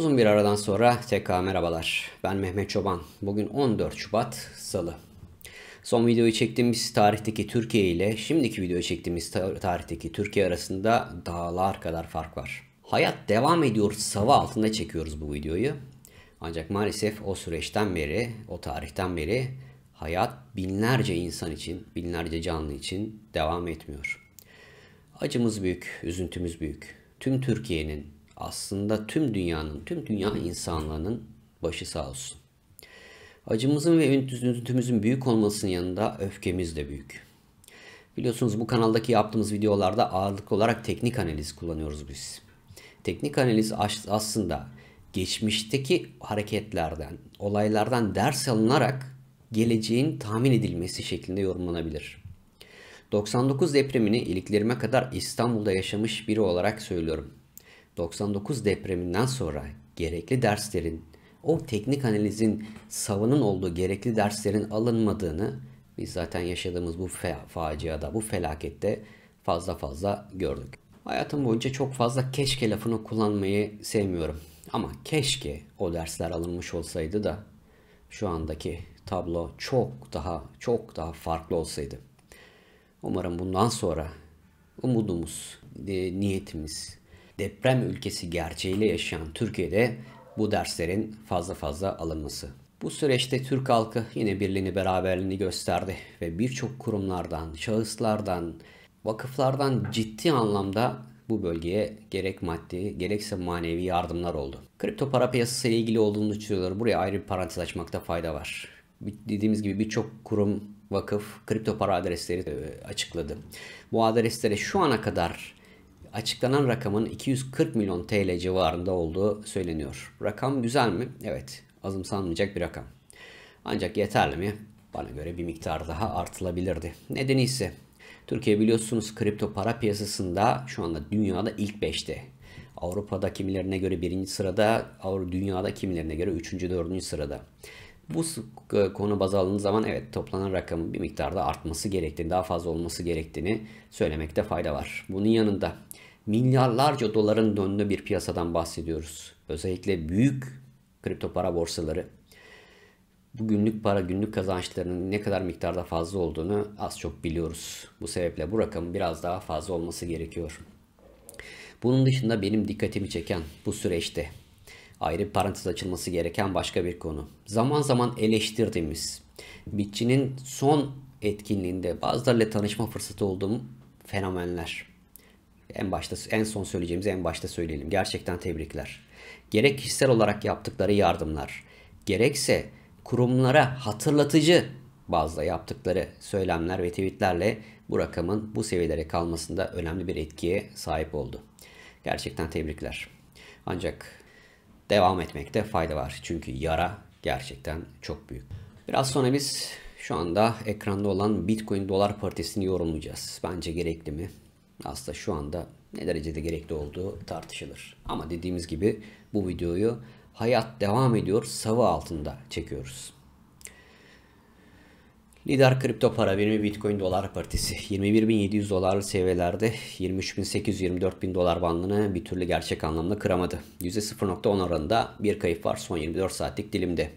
Uzun bir aradan sonra tekrar merhabalar. Ben Mehmet Çoban. Bugün 14 Şubat Salı. Son videoyu çektiğimiz tarihteki Türkiye ile şimdiki videoyu çektiğimiz tarihteki Türkiye arasında dağlar kadar fark var. Hayat devam ediyor sava altında çekiyoruz bu videoyu. Ancak maalesef o süreçten beri, o tarihten beri hayat binlerce insan için, binlerce canlı için devam etmiyor. Acımız büyük, üzüntümüz büyük. Tüm Türkiye'nin aslında tüm dünyanın, tüm dünya insanlarının başı sağ olsun. Acımızın ve üzüntümüzün büyük olmasının yanında öfkemiz de büyük. Biliyorsunuz bu kanaldaki yaptığımız videolarda ağırlıklı olarak teknik analiz kullanıyoruz biz. Teknik analiz aslında geçmişteki hareketlerden, olaylardan ders alınarak geleceğin tahmin edilmesi şeklinde yorumlanabilir. 99 depremini iliklerime kadar İstanbul'da yaşamış biri olarak söylüyorum. 99 depreminden sonra gerekli derslerin, o teknik analizin savının olduğu gerekli derslerin alınmadığını biz zaten yaşadığımız bu fe- faciada, bu felakette fazla fazla gördük. Hayatım boyunca çok fazla keşke lafını kullanmayı sevmiyorum. Ama keşke o dersler alınmış olsaydı da şu andaki tablo çok daha çok daha farklı olsaydı. Umarım bundan sonra umudumuz, e, niyetimiz, deprem ülkesi gerçeğiyle yaşayan Türkiye'de bu derslerin fazla fazla alınması. Bu süreçte Türk halkı yine birliğini beraberliğini gösterdi ve birçok kurumlardan, şahıslardan, vakıflardan ciddi anlamda bu bölgeye gerek maddi gerekse manevi yardımlar oldu. Kripto para piyasası ile ilgili olduğunu düşünüyorlar. Buraya ayrı bir parantez açmakta fayda var. Dediğimiz gibi birçok kurum, vakıf kripto para adresleri e, açıkladı. Bu adreslere şu ana kadar açıklanan rakamın 240 milyon TL civarında olduğu söyleniyor. Rakam güzel mi? Evet, azımsanmayacak bir rakam. Ancak yeterli mi? Bana göre bir miktar daha artılabilirdi. Nedeni ise Türkiye biliyorsunuz kripto para piyasasında şu anda dünyada ilk 5'te. Avrupa'da kimilerine göre birinci sırada, dünyada kimilerine göre üçüncü dördüncü sırada. Bu e, konu baz alındığı zaman evet toplanan rakamın bir miktarda artması gerektiğini, daha fazla olması gerektiğini söylemekte fayda var. Bunun yanında milyarlarca doların döndüğü bir piyasadan bahsediyoruz. Özellikle büyük kripto para borsaları bu günlük para günlük kazançlarının ne kadar miktarda fazla olduğunu az çok biliyoruz. Bu sebeple bu rakamın biraz daha fazla olması gerekiyor. Bunun dışında benim dikkatimi çeken bu süreçte ayrı bir parantez açılması gereken başka bir konu. Zaman zaman eleştirdiğimiz Bitçi'nin son etkinliğinde bazılarıyla tanışma fırsatı olduğum fenomenler. En başta en son söyleyeceğimiz, en başta söyleyelim. Gerçekten tebrikler. Gerek kişisel olarak yaptıkları yardımlar, gerekse kurumlara hatırlatıcı bazda yaptıkları söylemler ve tweetlerle bu rakamın bu seviyelere kalmasında önemli bir etkiye sahip oldu. Gerçekten tebrikler. Ancak devam etmekte fayda var. Çünkü yara gerçekten çok büyük. Biraz sonra biz şu anda ekranda olan Bitcoin dolar paritesini yorumlayacağız. Bence gerekli mi? Aslında şu anda ne derecede gerekli olduğu tartışılır. Ama dediğimiz gibi bu videoyu hayat devam ediyor savı altında çekiyoruz. Lider kripto para birimi Bitcoin dolar paritesi 21.700 dolarlı seviyelerde 23.800-24.000 dolar bandını bir türlü gerçek anlamda kıramadı. %0.10 oranında bir kayıp var son 24 saatlik dilimde.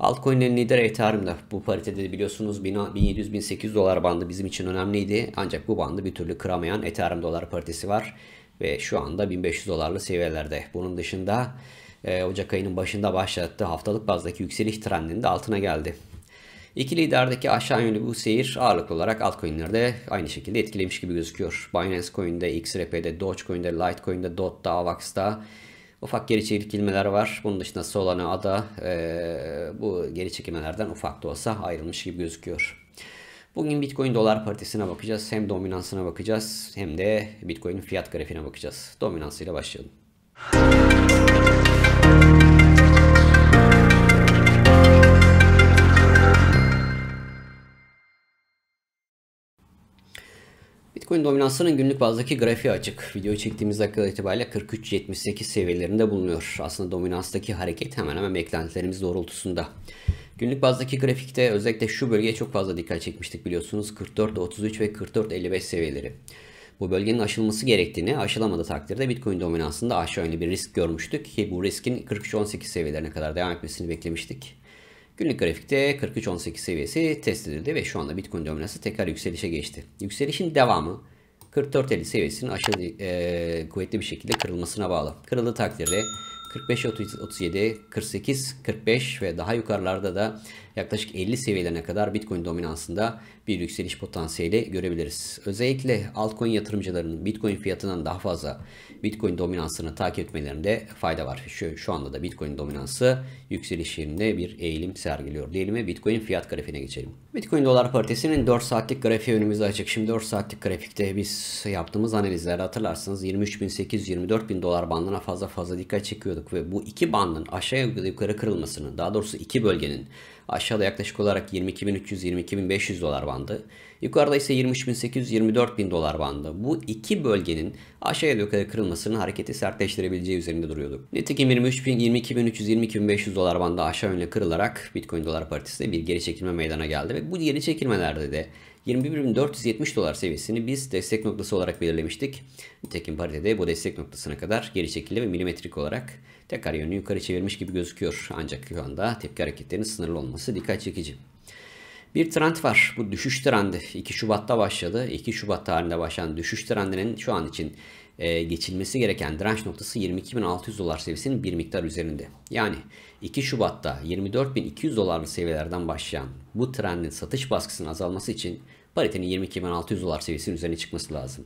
Altcoin'lerin lideri Ethereum'da bu paritede biliyorsunuz 1700-1800 dolar bandı bizim için önemliydi. Ancak bu bandı bir türlü kıramayan Ethereum dolar paritesi var ve şu anda 1500 dolarlı seviyelerde. Bunun dışında e, Ocak ayının başında başlattığı haftalık bazdaki yükseliş trendinin de altına geldi. İkili liderdeki aşağı yönlü bu seyir ağırlıklı olarak altcoin'leri de aynı şekilde etkilemiş gibi gözüküyor. Binance Coin'de, XRP'de, Dogecoin'de, Litecoin'de, DOT'da, AVAX'da ufak geri çekilmeler var. Bunun dışında Solana, ADA e, bu geri çekilmelerden ufak da olsa ayrılmış gibi gözüküyor. Bugün Bitcoin dolar paritesine bakacağız. Hem dominansına bakacağız hem de Bitcoin'in fiyat grafiğine bakacağız. Dominansıyla başlayalım. Bitcoin dominansının günlük bazdaki grafiği açık. Video çektiğimiz dakika itibariyle 43.78 seviyelerinde bulunuyor. Aslında dominanstaki hareket hemen hemen beklentilerimiz doğrultusunda. Günlük bazdaki grafikte özellikle şu bölgeye çok fazla dikkat çekmiştik biliyorsunuz. 44.33 ve 44.55 seviyeleri. Bu bölgenin aşılması gerektiğini aşılamadığı takdirde Bitcoin dominansında aşağı yönlü bir risk görmüştük ki bu riskin 43.18 seviyelerine kadar devam etmesini beklemiştik. Günlük grafikte 43.18 seviyesi test edildi ve şu anda Bitcoin dominansı tekrar yükselişe geçti. Yükselişin devamı 44.50 seviyesinin aşırı e, kuvvetli bir şekilde kırılmasına bağlı. Kırıldığı takdirde 45, 37, 48, 45 ve daha yukarılarda da yaklaşık 50 seviyelerine kadar Bitcoin dominansında bir yükseliş potansiyeli görebiliriz. Özellikle altcoin yatırımcılarının Bitcoin fiyatından daha fazla Bitcoin dominansını takip etmelerinde fayda var. Şu, şu anda da Bitcoin dominansı yükseliş yerinde bir eğilim sergiliyor diyelim ve Bitcoin fiyat grafiğine geçelim. Bitcoin dolar paritesinin 4 saatlik grafiği önümüzde açık. Şimdi 4 saatlik grafikte biz yaptığımız analizlerde hatırlarsınız 23.800-24.000 dolar bandına fazla fazla dikkat çekiyordu yapıyorduk ve bu iki bandın aşağı yukarı kırılmasının daha doğrusu iki bölgenin aşağıda yaklaşık olarak 22.300-22.500 dolar bandı yukarıda ise 23.800-24.000 dolar bandı bu iki bölgenin aşağıya yukarı kırılmasının hareketi sertleştirebileceği üzerinde duruyorduk. Nitekim 23.000-22.300-22.500 dolar bandı aşağı yönlü kırılarak Bitcoin dolar paritesinde bir geri çekilme meydana geldi ve bu geri çekilmelerde de 21.470 dolar seviyesini biz destek noktası olarak belirlemiştik. Nitekim paritede bu destek noktasına kadar geri çekildi ve milimetrik olarak tekrar yönünü yukarı çevirmiş gibi gözüküyor. Ancak şu anda tepki hareketlerinin sınırlı olması dikkat çekici. Bir trend var. Bu düşüş trendi 2 Şubat'ta başladı. 2 Şubat tarihinde başlayan düşüş trendinin şu an için e, geçilmesi gereken direnç noktası 22.600 dolar seviyesinin bir miktar üzerinde. Yani 2 Şubat'ta 24.200 dolarlı seviyelerden başlayan bu trendin satış baskısının azalması için paritenin 22.600 dolar seviyesinin üzerine çıkması lazım.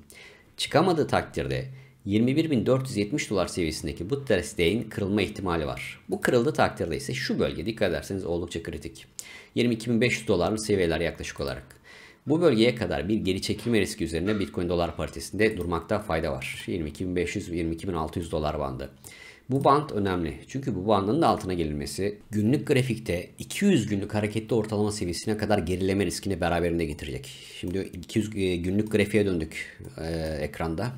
Çıkamadığı takdirde 21.470 dolar seviyesindeki bu desteğin kırılma ihtimali var. Bu kırıldığı takdirde ise şu bölge dikkat ederseniz oldukça kritik. 22.500 dolarlı seviyeler yaklaşık olarak. Bu bölgeye kadar bir geri çekilme riski üzerine Bitcoin dolar paritesinde durmakta fayda var. 22.500-22.600 dolar bandı. Bu band önemli çünkü bu bandın da altına gelinmesi günlük grafikte 200 günlük hareketli ortalama seviyesine kadar gerileme riskini beraberinde getirecek. Şimdi 200 e, günlük grafiğe döndük e, ekranda.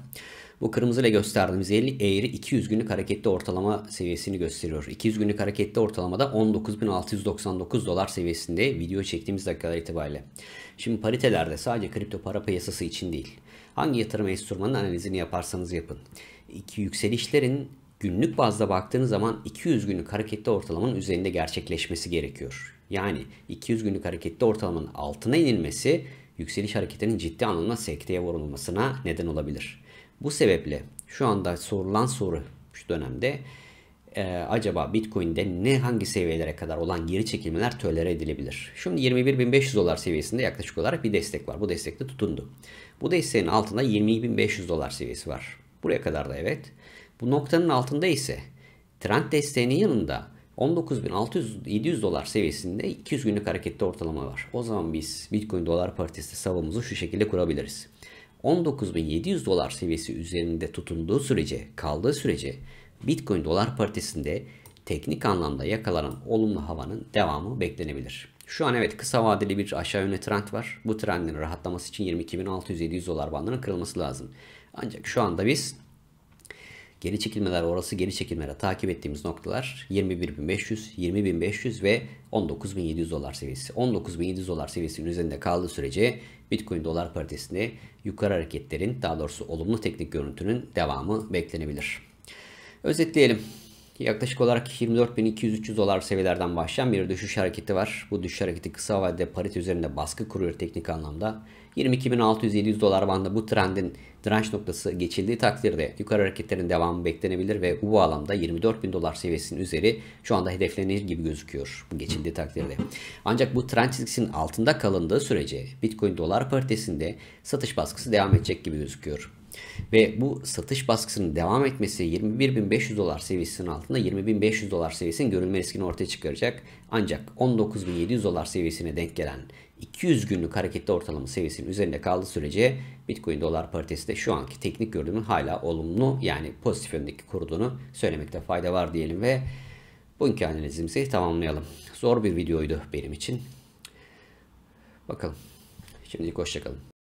Bu kırmızıyla gösterdiğimiz 50 eğri 200 günlük hareketli ortalama seviyesini gösteriyor. 200 günlük hareketli ortalamada 19.699 dolar seviyesinde video çektiğimiz dakikalar itibariyle. Şimdi paritelerde sadece kripto para piyasası için değil. Hangi yatırım enstrümanının analizini yaparsanız yapın. İki yükselişlerin günlük bazda baktığınız zaman 200 günlük hareketli ortalamanın üzerinde gerçekleşmesi gerekiyor. Yani 200 günlük hareketli ortalamanın altına inilmesi yükseliş hareketinin ciddi anlamda sekteye vurulmasına neden olabilir. Bu sebeple şu anda sorulan soru şu dönemde e, acaba Bitcoin'de ne hangi seviyelere kadar olan geri çekilmeler tölere edilebilir? Şimdi 21.500 dolar seviyesinde yaklaşık olarak bir destek var. Bu destekte de tutundu. Bu desteğin altında 22.500 dolar seviyesi var. Buraya kadar da evet. Bu noktanın altında ise trend desteğinin yanında 19.600-700 dolar seviyesinde 200 günlük harekette ortalama var. O zaman biz Bitcoin dolar paritesi savunumuzu şu şekilde kurabiliriz. 19.700 dolar seviyesi üzerinde tutunduğu sürece, kaldığı sürece Bitcoin dolar paritesinde teknik anlamda yakalanan olumlu havanın devamı beklenebilir. Şu an evet kısa vadeli bir aşağı yönlü trend var. Bu trendin rahatlaması için 22.600-700 dolar bandının kırılması lazım. Ancak şu anda biz Geri çekilmeler orası geri çekilmeler takip ettiğimiz noktalar 21.500, 20.500 ve 19.700 dolar seviyesi. 19.700 dolar seviyesinin üzerinde kaldığı sürece Bitcoin dolar paritesinde yukarı hareketlerin daha doğrusu olumlu teknik görüntünün devamı beklenebilir. Özetleyelim. Yaklaşık olarak 24.200-300 dolar seviyelerden başlayan bir düşüş hareketi var. Bu düşüş hareketi kısa vadede parite üzerinde baskı kuruyor teknik anlamda. 22.600-700 dolar bandında bu trendin direnç noktası geçildiği takdirde yukarı hareketlerin devamı beklenebilir ve bu alanda 24.000 dolar seviyesinin üzeri şu anda hedeflenir gibi gözüküyor geçildiği takdirde. Ancak bu trend çizgisinin altında kalındığı sürece Bitcoin dolar paritesinde satış baskısı devam edecek gibi gözüküyor. Ve bu satış baskısının devam etmesi 21.500 dolar seviyesinin altında 20.500 dolar seviyesinin görünme riskini ortaya çıkaracak. Ancak 19.700 dolar seviyesine denk gelen 200 günlük hareketli ortalama seviyesinin üzerinde kaldığı sürece Bitcoin dolar paritesi de şu anki teknik görünümün hala olumlu yani pozitif yöndeki kurduğunu söylemekte fayda var diyelim ve bugünkü analizimizi tamamlayalım. Zor bir videoydu benim için. Bakalım. Şimdilik hoşçakalın.